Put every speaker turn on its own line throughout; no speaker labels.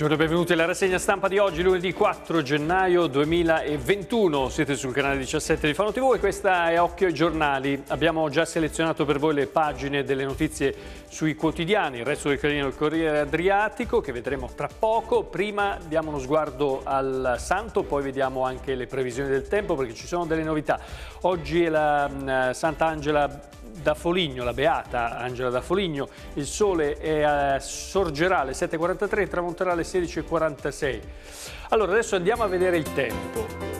Buongiorno e benvenuti alla rassegna stampa di oggi, lunedì 4 gennaio 2021. Siete sul canale 17 di Fano TV e questa è Occhio ai giornali. Abbiamo già selezionato per voi le pagine delle notizie sui quotidiani, il resto del Carino del Corriere Adriatico che vedremo tra poco. Prima diamo uno sguardo al Santo, poi vediamo anche le previsioni del tempo perché ci sono delle novità. Oggi è la mm, eh, Sant'Angela da Foligno, la beata Angela da Foligno, il sole è, eh, sorgerà alle 7.43 e tramonterà alle 16.46. Allora adesso andiamo a vedere il tempo.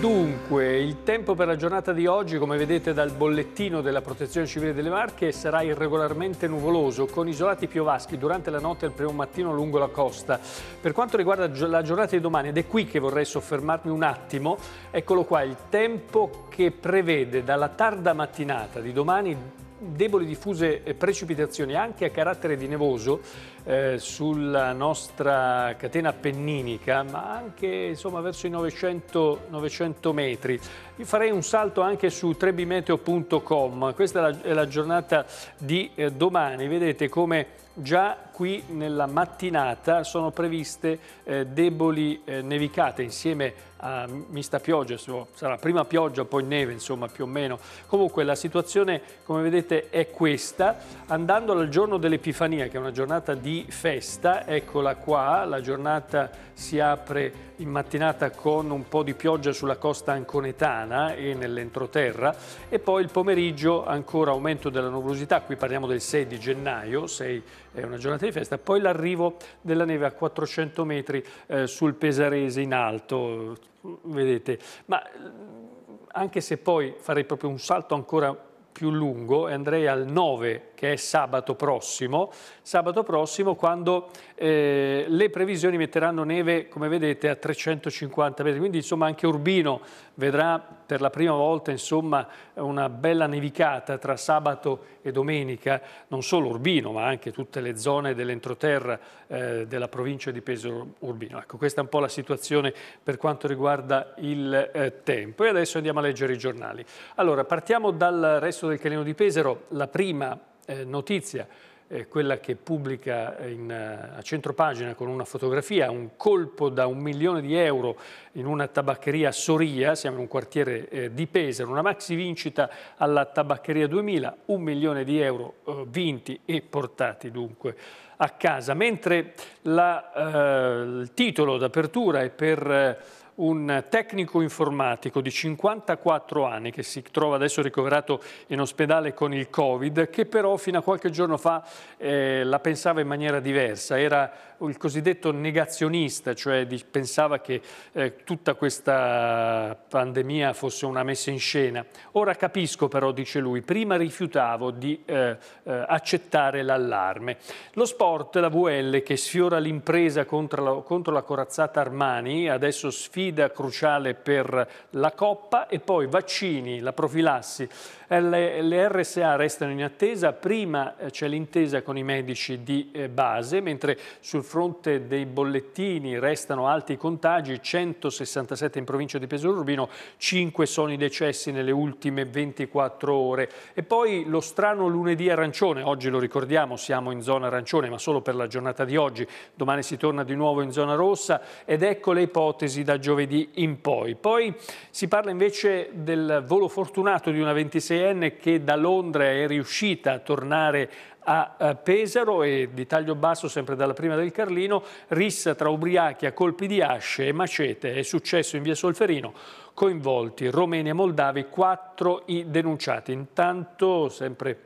Dunque, il tempo per la giornata di oggi, come vedete dal bollettino della Protezione Civile delle Marche, sarà irregolarmente nuvoloso, con isolati piovaschi durante la notte e il primo mattino lungo la costa. Per quanto riguarda la giornata di domani, ed è qui che vorrei soffermarmi un attimo, eccolo qua, il tempo che prevede dalla tarda mattinata di domani deboli diffuse precipitazioni anche a carattere di nevoso eh, sulla nostra catena appenninica, ma anche insomma, verso i 900, 900 metri. Io farei un salto anche su trebimeteo.com, questa è la, è la, giornata di eh, domani, vedete come già qui nella mattinata sono previste eh, deboli eh, nevicate insieme a mista pioggia, sarà prima pioggia poi neve insomma più o meno. Comunque la situazione come vedete è questa, andando al giorno dell'Epifania che è una giornata di festa, eccola qua, la giornata si apre in mattinata con un po' di pioggia sulla costa anconetana e nell'entroterra e poi il pomeriggio ancora aumento della nuvolosità, qui parliamo del 6 di gennaio, 6 è una giornata di festa. Poi l'arrivo della neve a 400 metri eh, sul Pesarese in alto, vedete. Ma mm, anche se poi farei proprio un salto ancora più lungo e andrei al 9 che è sabato prossimo, sabato prossimo quando eh, le previsioni metteranno neve, come vedete, a 350 metri, quindi insomma anche Urbino vedrà per la prima volta insomma, una bella nevicata tra sabato e domenica, non solo Urbino ma anche tutte le zone dell'entroterra eh, della provincia di Pesaro Urbino. Ecco, questa è un po' la situazione per quanto riguarda il eh, tempo e adesso andiamo a leggere i giornali. Allora, partiamo dal resto del Calino di Pesaro, la prima eh, notizia, eh, quella che pubblica eh, in, eh, a centropagina con una fotografia, un colpo da un milione di euro in una tabaccheria a Soria, siamo in un quartiere eh, di Pesaro, una maxi vincita alla tabaccheria 2000, un milione di euro eh, vinti e portati dunque a casa, mentre la, il titolo d'apertura è per un tecnico informatico di 54 anni che si trova adesso ricoverato in ospedale con il Covid, che però fino a qualche giorno fa eh, la pensava in maniera diversa, era il cosiddetto negazionista, cioè di, pensava che eh, tutta questa pandemia fosse una messa in scena. Ora capisco però, dice lui, prima rifiutavo di eh, eh accettare l'allarme. Lo sport, la VL che sfiora l'impresa contro contro la corazzata Armani, adesso sfida sfida cruciale per la Coppa e poi vaccini, la profilassi le, le RSA restano in attesa, prima eh, c'è l'intesa con i medici di eh, base, mentre sul fronte dei bollettini restano alti i contagi, 167 in provincia di Pesaro Urbino, 5 sono i decessi nelle ultime 24 ore. E poi lo strano lunedì arancione, oggi lo ricordiamo, siamo in zona arancione, ma solo per la giornata di oggi, domani si torna di nuovo in zona rossa ed ecco le ipotesi da giovedì in poi. Poi si parla invece del volo fortunato di una 26 GCN che da Londra è riuscita a tornare a eh, Pesaro e di taglio basso sempre dalla prima del Carlino, rissa tra ubriachi a colpi di asce e macete, è successo in via Solferino, coinvolti romeni e moldavi, quattro i denunciati. Intanto sempre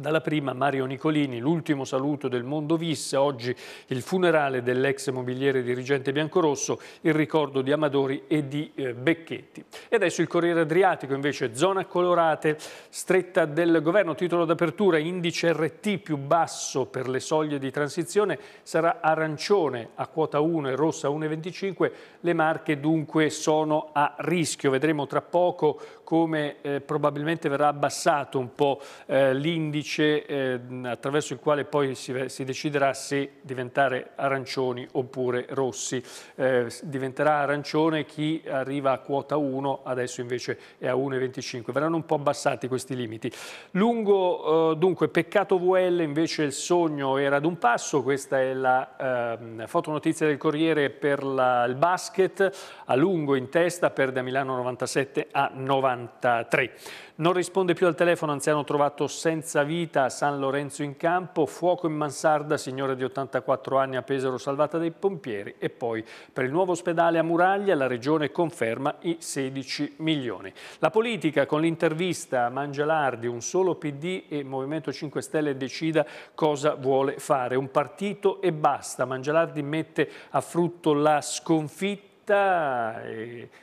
dalla prima Mario Nicolini, l'ultimo saluto del mondo visse, oggi il funerale dell'ex mobiliere dirigente biancorosso, il ricordo di Amadori e di eh, Becchetti. E adesso il Corriere Adriatico invece, zona colorate, stretta del governo, titolo d'apertura, indice RT più basso per le soglie di transizione, sarà arancione a quota 1 e rossa 1,25, le marche dunque sono a rischio, vedremo tra poco come eh, probabilmente verrà abbassato un po' eh, l'indice indice eh, attraverso il quale poi si, si, deciderà se diventare arancioni oppure rossi. Eh, diventerà arancione chi arriva a quota 1, adesso invece è a 1,25. Verranno un po' abbassati questi limiti. Lungo, eh, dunque, peccato VL invece il sogno era ad un passo, questa è la ehm, fotonotizia del Corriere per la, il basket, a lungo in testa perde a Milano 97 a 93. Non risponde più al telefono, anziano trovato senza vita a San Lorenzo in campo, fuoco in mansarda, signora di 84 anni a Pesaro salvata dai pompieri e poi per il nuovo ospedale a Muraglia la regione conferma i 16 milioni. La politica con l'intervista a Mangialardi, un solo PD e Movimento 5 Stelle decida cosa vuole fare, un partito e basta. Mangialardi mette a frutto la sconfitta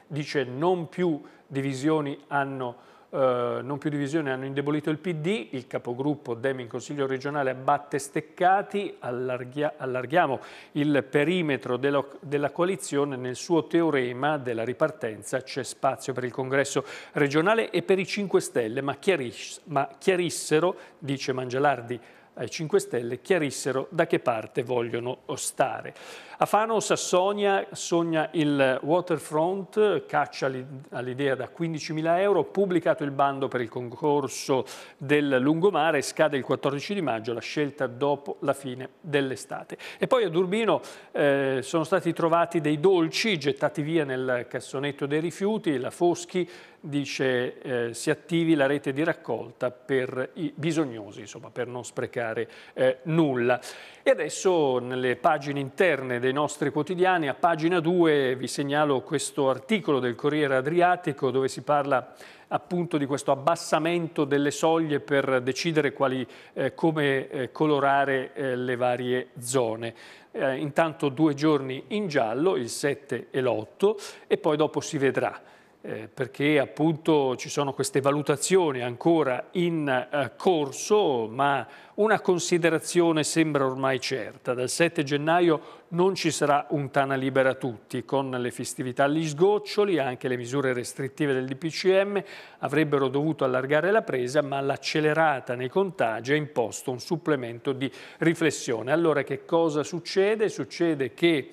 dice non più divisioni hanno eh, non più divisione hanno indebolito il PD, il capogruppo Demi in Consiglio regionale batte Steccati, Allarghia, allarghiamo il perimetro della, della coalizione, nel suo teorema della ripartenza c'è spazio per il congresso regionale e per i 5 Stelle, ma, chiaris, ma chiarissero, dice Mangialardi, ai 5 Stelle chiarissero da che parte vogliono stare. A Fano Sassonia sogna il waterfront, caccia all'idea da 15.000 euro, pubblicato il bando per il concorso del lungomare, scade il 14 di maggio, la scelta dopo la fine dell'estate. E poi a Durbino eh, sono stati trovati dei dolci gettati via nel cassonetto dei rifiuti, la Foschi dice eh, si attivi la rete di raccolta per i bisognosi, insomma per non sprecare cambiare eh, nulla. E adesso nelle pagine interne dei nostri quotidiani, a pagina 2 vi segnalo questo articolo del Corriere Adriatico dove si parla appunto di questo abbassamento delle soglie per decidere quali, eh, come eh, colorare eh, le varie zone. Eh, intanto due giorni in giallo, il 7 e l'8, e poi dopo si vedrà eh, perché appunto ci sono queste valutazioni ancora in eh, corso, ma una considerazione sembra ormai certa. Dal 7 gennaio non ci sarà un Tana libera a tutti, con le festività agli sgoccioli, anche le misure restrittive del DPCM avrebbero dovuto allargare la presa, ma l'accelerata nei contagi ha imposto un supplemento di riflessione. Allora che cosa succede? Succede che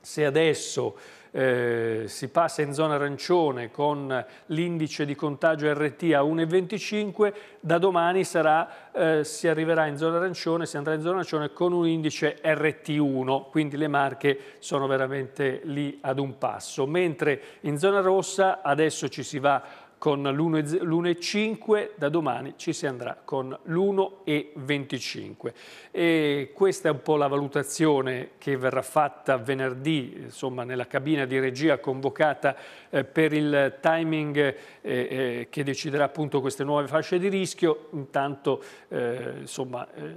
se adesso eh, si passa in zona arancione con l'indice di contagio RT a 1,25, da domani sarà, eh, si arriverà in zona arancione, si andrà in zona arancione con un indice RT1, quindi le marche sono veramente lì ad un passo, mentre in zona rossa adesso ci si va con l'1,5, da domani ci si andrà con l'1,25. E questa è un po' la valutazione che verrà fatta venerdì, insomma, nella cabina di regia convocata eh, per il timing eh, eh, che deciderà appunto queste nuove fasce di rischio. Intanto, eh, insomma, eh,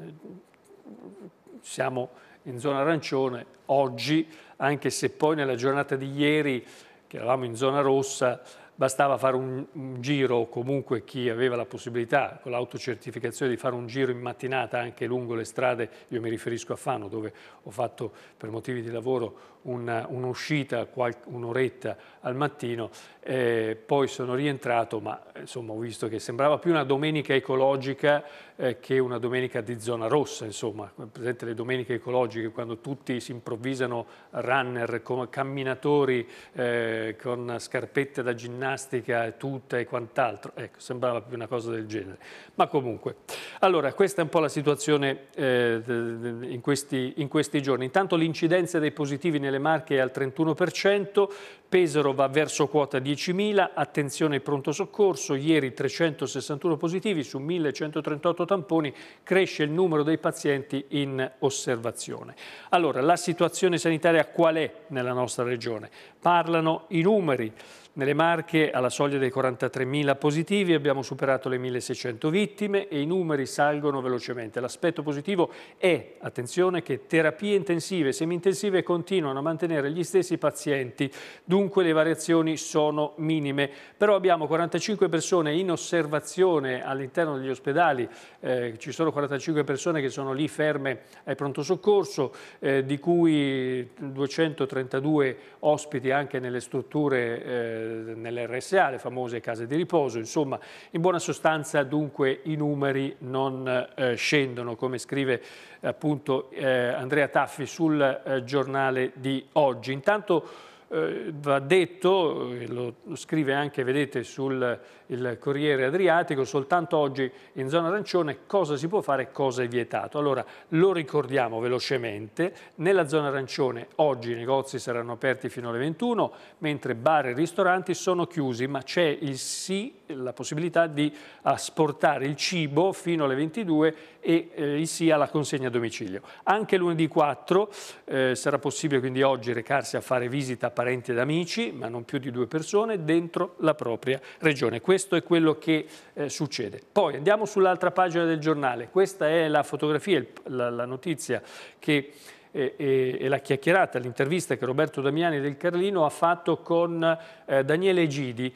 siamo in zona arancione oggi, anche se poi nella giornata di ieri, che eravamo in zona rossa, bastava fare un, un giro o comunque chi aveva la possibilità con l'autocertificazione di fare un giro in mattinata anche lungo le strade, io mi riferisco a Fano dove ho fatto per motivi di lavoro un'uscita, un un'oretta al mattino, eh, poi sono rientrato, ma insomma, ho visto che sembrava più una domenica ecologica eh, che una domenica di zona rossa, insomma, presente le domeniche ecologiche quando tutti si improvvisano runner, camminatori eh, con scarpette da ginnastica, e tutta e quant'altro, ecco, sembrava più una cosa del genere, ma comunque. Allora, questa è un po' la situazione eh, in questi, in questi giorni, intanto l'incidenza dei positivi nel nelle Marche è al 31%, Pesaro va verso quota 10.000, attenzione pronto soccorso, ieri 361 positivi su 1.138 tamponi, cresce il numero dei pazienti in osservazione. Allora, la situazione sanitaria qual è nella nostra regione? Parlano i numeri. Nelle Marche, alla soglia dei 43.000 positivi, abbiamo superato le 1.600 vittime e i numeri salgono velocemente. L'aspetto positivo è, attenzione, che terapie intensive e semi-intensive continuano a mantenere gli stessi pazienti, dunque le variazioni sono minime. Però abbiamo 45 persone in osservazione all'interno degli ospedali, eh, ci sono 45 persone che sono lì ferme ai pronto soccorso, eh, di cui 232 ospiti anche nelle strutture eh, nell'RSA, le famose case di riposo, insomma in buona sostanza dunque i numeri non eh, scendono come scrive appunto eh, Andrea Taffi sul eh, giornale di oggi. Intanto eh, va detto, lo, eh, lo scrive anche vedete sul il Corriere Adriatico, soltanto oggi in zona arancione cosa si può fare e cosa è vietato. Allora lo ricordiamo velocemente, nella zona arancione oggi i negozi saranno aperti fino alle 21, mentre bar e ristoranti sono chiusi, ma c'è il sì, la possibilità di asportare il cibo fino alle 22 e eh, il sì alla consegna a domicilio. Anche lunedì 4 eh, sarà possibile quindi oggi recarsi a fare visita a parenti ed amici, ma non più di due persone, dentro la propria regione. Questo questo è quello che eh, succede. Poi andiamo sull'altra pagina del giornale, questa è la fotografia, il, la, la, notizia che, eh, eh, e la chiacchierata, l'intervista che Roberto Damiani del Carlino ha fatto con eh, Daniele Gidi,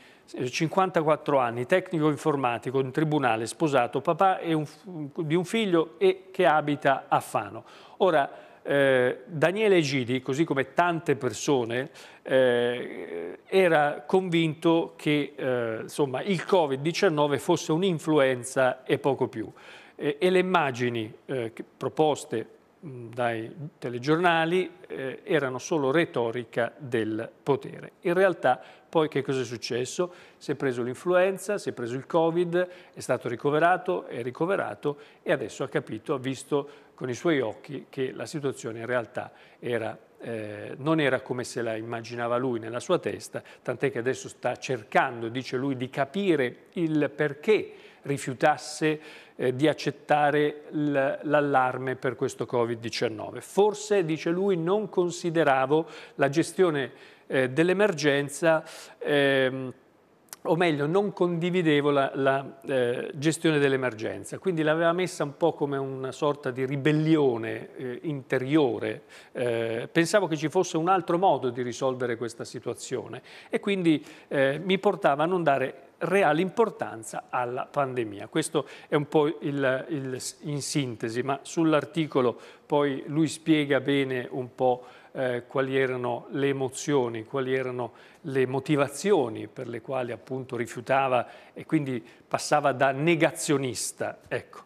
54 eh, anni, tecnico informatico in tribunale, sposato, papà un, di un figlio e che abita a Fano. Ora, eh, Daniele Gidi, così come tante persone, eh, era convinto che eh, insomma, il Covid-19 fosse un'influenza e poco più. Eh, e le immagini eh, proposte dai telegiornali eh, erano solo retorica del potere. In realtà poi che cosa è successo? Si è preso l'influenza, si è preso il Covid, è stato ricoverato, è ricoverato e adesso ha capito, ha visto con i suoi occhi che la situazione in realtà era, eh, non era come se la immaginava lui nella sua testa, tant'è che adesso sta cercando, dice lui, di capire il perché rifiutasse eh, di accettare l'allarme per questo Covid-19. Forse, dice lui, non consideravo la gestione eh, dell'emergenza ehm, o meglio non condividevo la, la eh, gestione dell'emergenza, quindi l'aveva messa un po' come una sorta di ribellione eh, interiore, eh, pensavo che ci fosse un altro modo di risolvere questa situazione e quindi eh, mi portava a non dare reale importanza alla pandemia. Questo è un po' il, il, in sintesi, ma sull'articolo poi lui spiega bene un po' eh, quali erano le emozioni, quali erano le motivazioni per le quali appunto rifiutava e quindi passava da negazionista. Ecco.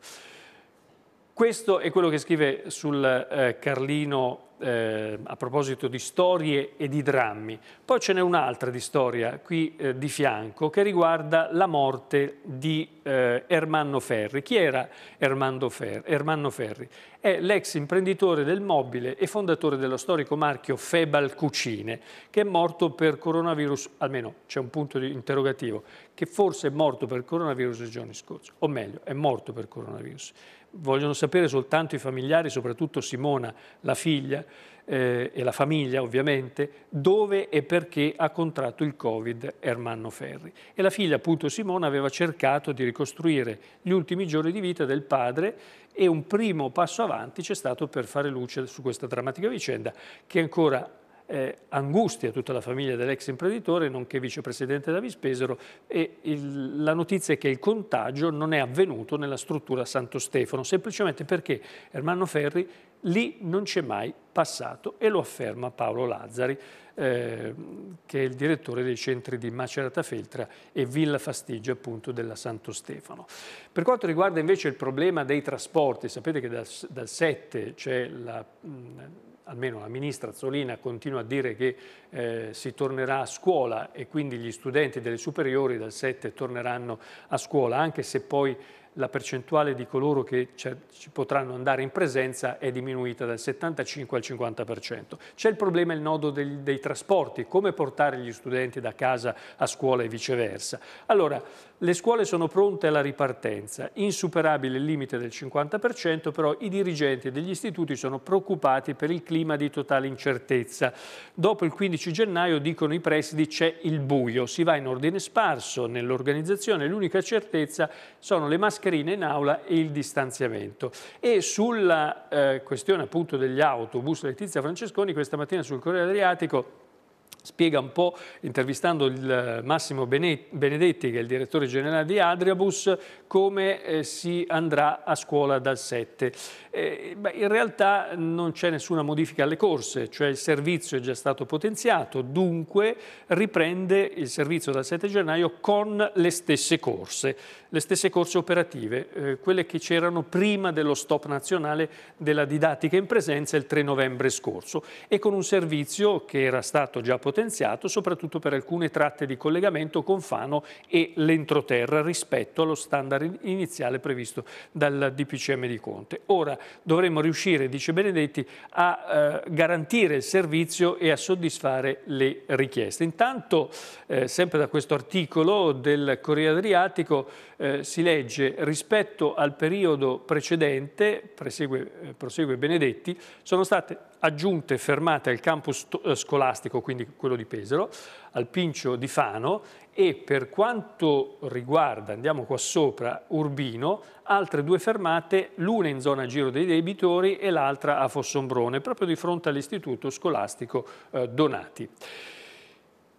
Questo è quello che scrive sul eh, Carlino eh, a proposito di storie e di drammi. Poi ce n'è un'altra di storia qui eh, di fianco che riguarda la morte di eh, Ermanno Ferri. Chi era Ermanno Ferri? Ermanno Ferri è l'ex imprenditore del mobile e fondatore dello storico marchio Febal Cucine, che è morto per coronavirus, almeno c'è un punto interrogativo, che forse è morto per coronavirus i giorni scorsi, o meglio, è morto per coronavirus vogliono sapere soltanto i familiari, soprattutto Simona, la figlia eh, e la famiglia ovviamente, dove e perché ha contratto il Covid Ermanno Ferri. E la figlia appunto Simona aveva cercato di ricostruire gli ultimi giorni di vita del padre e un primo passo avanti c'è stato per fare luce su questa drammatica vicenda che ancora eh, angustia tutta la famiglia dell'ex imprenditore, nonché vicepresidente Davi Spesero, e il, la notizia è che il contagio non è avvenuto nella struttura Santo Stefano, semplicemente perché Ermanno Ferri lì non c'è mai passato e lo afferma Paolo Lazzari, eh, che è il direttore dei centri di Macerata Feltra e Villa Fastigia appunto della Santo Stefano. Per quanto riguarda invece il problema dei trasporti, sapete che dal, dal 7 c'è la... Mh, almeno la ministra Zolina continua a dire che eh, si tornerà a scuola e quindi gli studenti delle superiori dal 7 torneranno a scuola, anche se poi la percentuale di coloro che ci potranno andare in presenza è diminuita dal 75 al 50%. C'è il problema, il nodo dei, dei, trasporti, come portare gli studenti da casa a scuola e viceversa. Allora, le scuole sono pronte alla ripartenza, insuperabile il limite del 50%, però i dirigenti degli istituti sono preoccupati per il clima di totale incertezza. Dopo il 15 gennaio, dicono i presidi, c'è il buio, si va in ordine sparso nell'organizzazione, l'unica certezza sono le maschere mascherine in aula e il distanziamento. E sulla eh, questione appunto degli autobus, Letizia Francesconi questa mattina sul Corriere Adriatico spiega un po', intervistando eh, Massimo Benedetti, che è il direttore generale di Adriabus, come eh, si andrà a scuola dal 7. Eh, beh, in realtà non c'è nessuna modifica alle corse, cioè il servizio è già stato potenziato, dunque riprende il servizio dal 7 gennaio con le stesse corse, le stesse corse operative, eh, quelle che c'erano prima dello stop nazionale della didattica in presenza il 3 novembre scorso e con un servizio che era stato già potenziato potenziato soprattutto per alcune tratte di collegamento con Fano e l'entroterra rispetto allo standard iniziale previsto dal DPCM di Conte. Ora dovremmo riuscire, dice Benedetti, a eh, garantire il servizio e a soddisfare le richieste. Intanto, eh, sempre da questo articolo del Corriere Adriatico, eh, si legge rispetto al periodo precedente, prosegue eh, Benedetti, sono state aggiunte fermate al campus eh, scolastico, quindi quello di Pesaro, al Pincio di Fano e per quanto riguarda, andiamo qua sopra, Urbino, altre due fermate, l'una in zona Giro dei Debitori e l'altra a Fossombrone, proprio di fronte all'istituto scolastico eh, Donati.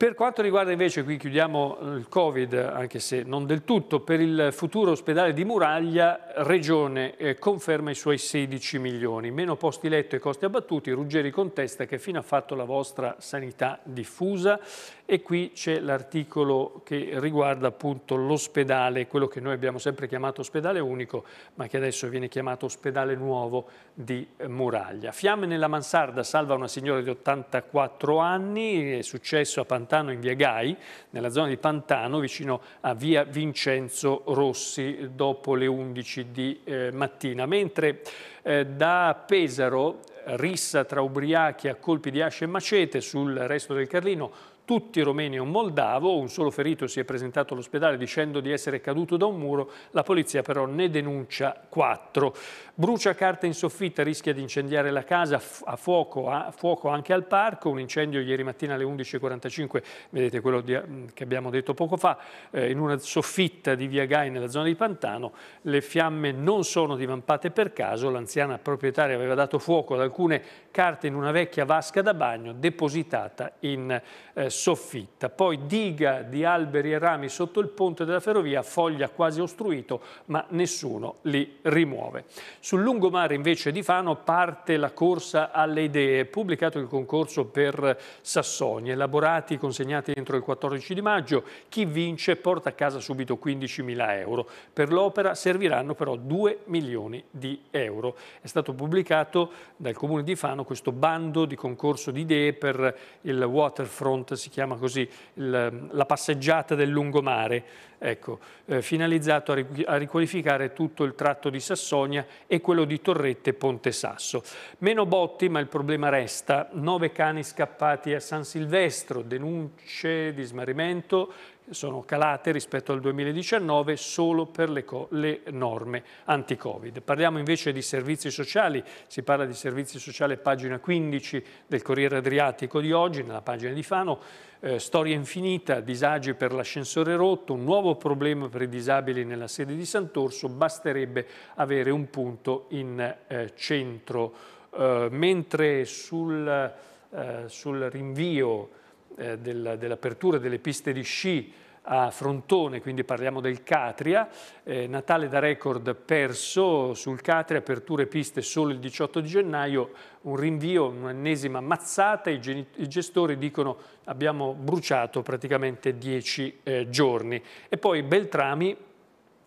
Per quanto riguarda invece, qui chiudiamo eh, il Covid, anche se non del tutto, per il futuro ospedale di Muraglia, Regione eh, conferma i suoi 16 milioni. Meno posti letto e costi abbattuti, Ruggeri contesta che fino ha fatto la vostra sanità diffusa e qui c'è l'articolo che riguarda appunto l'ospedale, quello che noi abbiamo sempre chiamato ospedale unico, ma che adesso viene chiamato ospedale nuovo di eh, Muraglia. Fiamme nella mansarda salva una signora di 84 anni, è successo a Pantano in via Gai, nella zona di Pantano, vicino a via Vincenzo Rossi, dopo le 11 di eh, mattina. Mentre eh, da Pesaro rissa tra ubriachi a colpi di asce e macete sul resto del Carlino tutti romeni e un moldavo, un solo ferito si è presentato all'ospedale dicendo di essere caduto da un muro, la polizia però ne denuncia quattro. Brucia carta in soffitta, rischia di incendiare la casa, a fuoco, a fuoco anche al parco, un incendio ieri mattina alle 11.45, vedete quello di, mm, che abbiamo detto poco fa, eh, in una soffitta di via Gai nella zona di Pantano, le fiamme non sono divampate per caso, l'anziana proprietaria aveva dato fuoco ad alcune carte in una vecchia vasca da bagno depositata in eh, soffitta. Poi diga di alberi e rami sotto il ponte della ferrovia, foglia quasi ostruito, ma nessuno li rimuove. Sul lungomare invece di Fano parte la corsa alle idee, pubblicato il concorso per Sassoni, elaborati, e consegnati entro il 14 di maggio. Chi vince porta a casa subito 15.000 euro. Per l'opera serviranno però 2 milioni di euro. È stato pubblicato dal Comune di Fano questo bando di concorso di idee per il Waterfront si chiama così, il, la passeggiata del lungomare, ecco, eh, finalizzato a, a, riqualificare tutto il tratto di Sassonia e quello di Torrette e Ponte Sasso. Meno botti, ma il problema resta, nove cani scappati a San Silvestro, denunce di smarrimento, sono calate rispetto al 2019 solo per le, le norme anti-Covid. Parliamo invece di servizi sociali, si parla di servizi sociali pagina 15 del Corriere Adriatico di oggi, nella pagina di Fano, eh, storia infinita, disagi per l'ascensore rotto, un nuovo problema per i disabili nella sede di Sant'Orso, basterebbe avere un punto in eh, centro. Eh, mentre sul, eh, sul rinvio eh, dell'apertura delle piste di sci a Frontone, quindi parliamo del Catria, eh, Natale da record perso sul Catria, aperture piste solo il 18 di gennaio, un rinvio, un'ennesima mazzata, i, i, gestori dicono abbiamo bruciato praticamente dieci eh, giorni. E poi Beltrami,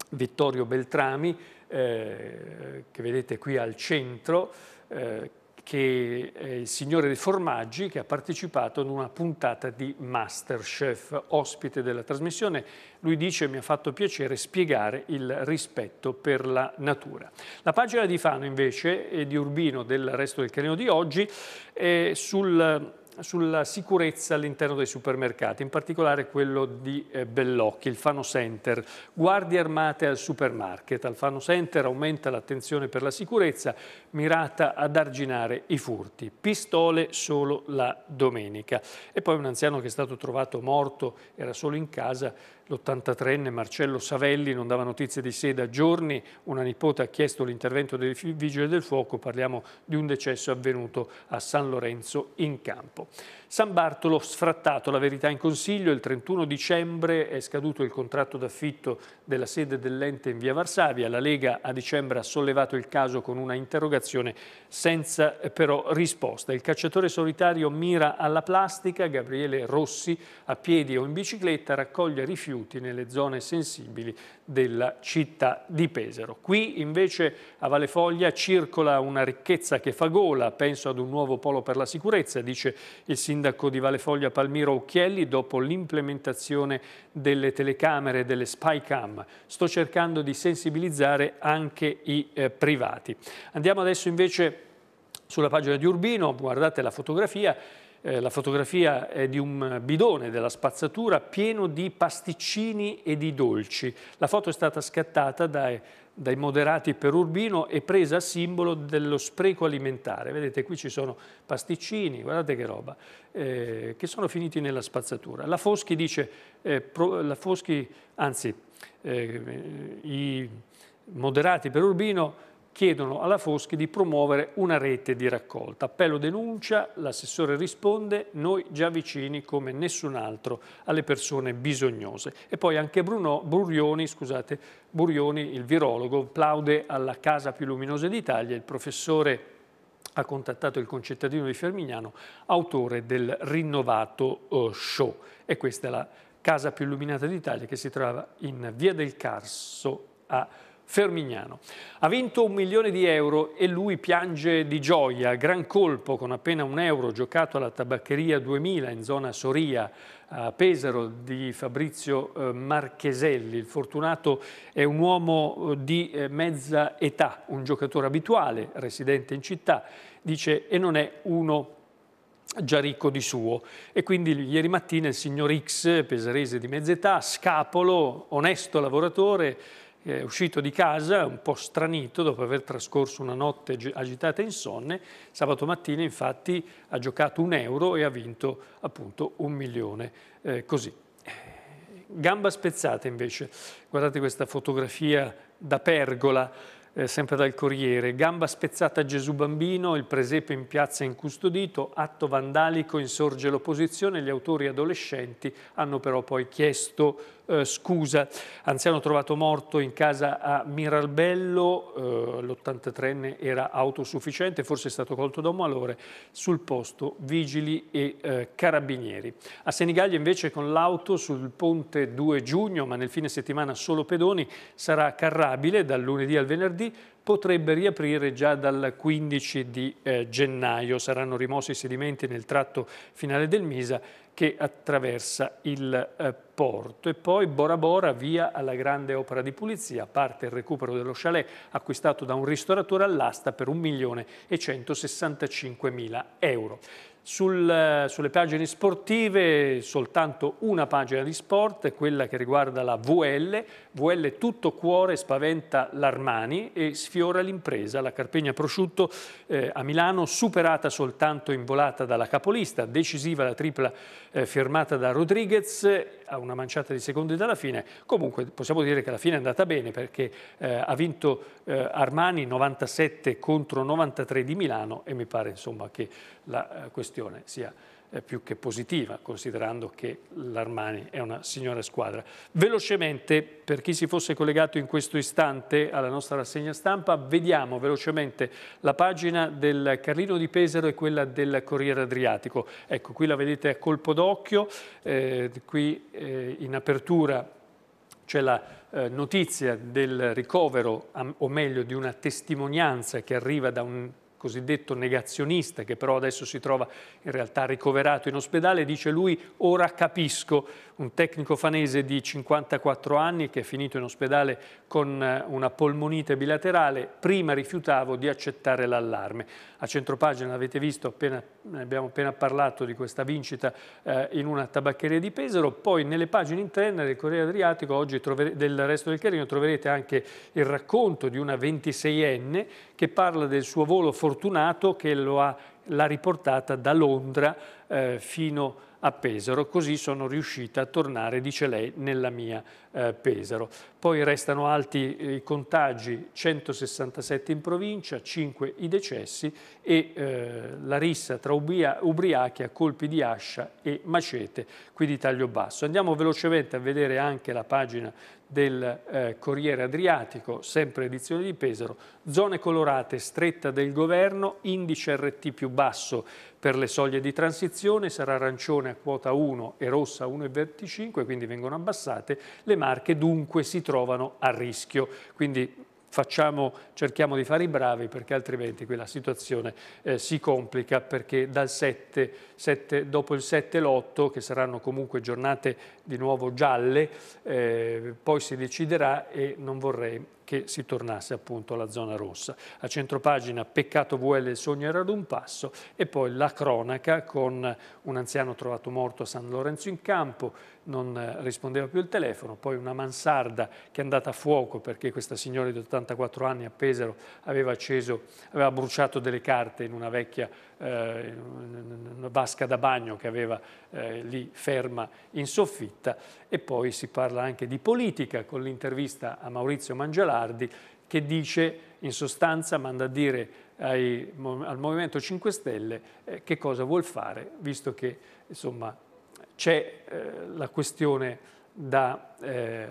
Vittorio Beltrami, eh, che vedete qui al centro, eh, che è eh, il signore dei formaggi che ha partecipato ad una puntata di Masterchef, ospite della trasmissione. Lui dice mi ha fatto piacere spiegare il rispetto per la natura. La pagina di Fano invece e di Urbino del resto del Carino di oggi è sul sulla sicurezza all'interno dei supermercati, in particolare quello di eh, Bellocchi, il Fano Center. Guardie armate al supermarket. Al Fano Center aumenta l'attenzione per la sicurezza mirata ad arginare i furti. Pistole solo la domenica. E poi un anziano che è stato trovato morto, era solo in casa, l'83enne Marcello Savelli non dava notizie di sé da giorni, una nipote ha chiesto l'intervento dei vigili del fuoco, parliamo di un decesso avvenuto a San Lorenzo in campo. San Bartolo sfrattato, la verità in consiglio, il 31 dicembre è scaduto il contratto d'affitto della sede dell'ente in via Varsavia, la Lega a dicembre ha sollevato il caso con una interrogazione senza però risposta. Il cacciatore solitario mira alla plastica, Gabriele Rossi a piedi o in bicicletta raccoglie rifiuti nelle zone sensibili della città di Pesaro. Qui invece a Valle Foglia circola una ricchezza che fa gola, penso ad un nuovo polo per la sicurezza, dice il sindaco sindaco di Valefoglia Palmiro Occhielli dopo l'implementazione delle telecamere e delle spy cam. Sto cercando di sensibilizzare anche i eh, privati. Andiamo adesso invece sulla pagina di Urbino, guardate la fotografia, eh, la fotografia è di un bidone della spazzatura pieno di pasticcini e di dolci. La foto è stata scattata dai, dai moderati per Urbino e presa a simbolo dello spreco alimentare. Vedete qui ci sono pasticcini, guardate che roba, eh, che sono finiti nella spazzatura. La Foschi dice, eh, pro, la Foschi, anzi, eh, i moderati per Urbino chiedono alla Foschi di promuovere una rete di raccolta. Appello denuncia, l'assessore risponde, noi già vicini come nessun altro alle persone bisognose. E poi anche Bruno, Burioni, scusate, Burioni, il virologo, plaude alla casa più luminosa d'Italia, il professore ha contattato il concettadino di Fermignano, autore del rinnovato eh, show. E questa è la casa più illuminata d'Italia che si trova in Via del Carso a Fermignano Fermignano. Ha vinto un milione di euro e lui piange di gioia. Gran colpo con appena un euro giocato alla tabaccheria 2000 in zona Soria a Pesaro di Fabrizio eh, Marcheselli. Il fortunato è un uomo eh, di eh, mezza età, un giocatore abituale, residente in città, dice e non è uno già ricco di suo. E quindi ieri mattina il signor X, pesarese di mezz'età, scapolo, onesto lavoratore, è uscito di casa un po' stranito dopo aver trascorso una notte agitata e insonne, sabato mattina infatti ha giocato un euro e ha vinto appunto un milione eh, così. Gamba spezzata invece, guardate questa fotografia da pergola, eh, sempre dal Corriere, gamba spezzata a Gesù Bambino, il presepe in piazza incustodito, atto vandalico, insorge l'opposizione, gli autori adolescenti hanno però poi chiesto eh, scusa. Anziano trovato morto in casa a Miralbello, eh, l'83enne era autosufficiente, forse è stato colto da un malore, sul posto vigili e eh, carabinieri. A Senigallia invece con l'auto sul ponte 2 giugno, ma nel fine settimana solo pedoni, sarà carrabile dal lunedì al venerdì, Verdi potrebbe riaprire già dal 15 di eh, gennaio. Saranno rimossi i sedimenti nel tratto finale del Misa che attraversa il eh, porto. E poi Bora Bora via alla grande opera di pulizia, parte il recupero dello chalet acquistato da un ristoratore all'asta per 1.165.000 euro. Sul, eh, sulle pagine sportive soltanto una pagina di sport, quella che riguarda la VL. VL tutto cuore spaventa l'Armani e sfiora l'impresa. La Carpegna Prosciutto eh, a Milano superata soltanto in volata dalla capolista, decisiva la tripla eh, firmata da Rodriguez a una manciata di secondi dalla fine. Comunque possiamo dire che la fine è andata bene perché eh, ha vinto eh, Armani 97 contro 93 di Milano e mi pare insomma, che la, eh, questo questione sia eh, più che positiva, considerando che l'Armani è una signora squadra. Velocemente, per chi si fosse collegato in questo istante alla nostra rassegna stampa, vediamo velocemente la pagina del Carlino di Pesaro e quella del Corriere Adriatico. Ecco, qui la vedete a colpo d'occhio, eh, qui eh, in apertura c'è la eh, notizia del ricovero, o meglio di una testimonianza che arriva da un cosiddetto negazionista, che però adesso si trova in realtà ricoverato in ospedale, dice lui ora capisco, un tecnico fanese di 54 anni che è finito in ospedale con eh, una polmonite bilaterale, prima rifiutavo di accettare l'allarme. A centropagina l'avete visto, appena, abbiamo appena parlato di questa vincita eh, in una tabaccheria di Pesaro, poi nelle pagine interne del Corriere Adriatico, oggi del resto del Carino, troverete anche il racconto di una 26enne che parla del suo volo fortunato che l'ha riportata da Londra eh, fino a a Pesaro, così sono riuscita a tornare, dice lei, nella mia eh, Pesaro. Poi restano alti i contagi, 167 in provincia, 5 i decessi e eh, la rissa tra ubria, ubriachi a colpi di ascia e macete, qui di taglio basso. Andiamo velocemente a vedere anche la pagina del eh, Corriere Adriatico, sempre edizione di Pesaro, zone colorate, stretta del governo, indice RT più basso per le soglie di transizione, sarà arancione a quota 1 e rossa 1,25, quindi vengono abbassate le Marche dunque si trovano a rischio. Quindi Facciamo, cerchiamo di fare i bravi perché altrimenti qui la situazione eh, si complica perché dal 7, 7, dopo il 7 e l'8, che saranno comunque giornate di nuovo gialle, eh, poi si deciderà e non vorrei che si tornasse appunto alla zona rossa. A centropagina peccato VL il sogno era ad un passo e poi la cronaca con un anziano trovato morto a San Lorenzo in campo, non rispondeva più il telefono, poi una mansarda che è andata a fuoco perché questa signora di 84 anni a Pesaro aveva, acceso, aveva bruciato delle carte in una vecchia eh, una vasca da bagno che aveva eh, lì ferma in soffitta e poi si parla anche di politica con l'intervista a Maurizio Mangialardi che dice in sostanza manda a dire ai, al Movimento 5 Stelle eh, che cosa vuol fare visto che insomma c'è eh, la questione da eh,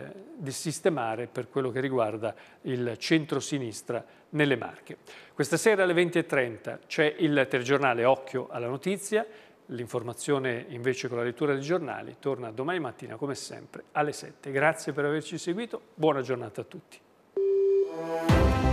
sistemare per quello che riguarda il centro-sinistra nelle Marche. Questa sera alle 20.30 c'è il telegiornale Occhio alla notizia, l'informazione invece con la lettura dei giornali torna domani mattina come sempre alle 7. Grazie per averci seguito, buona giornata a tutti.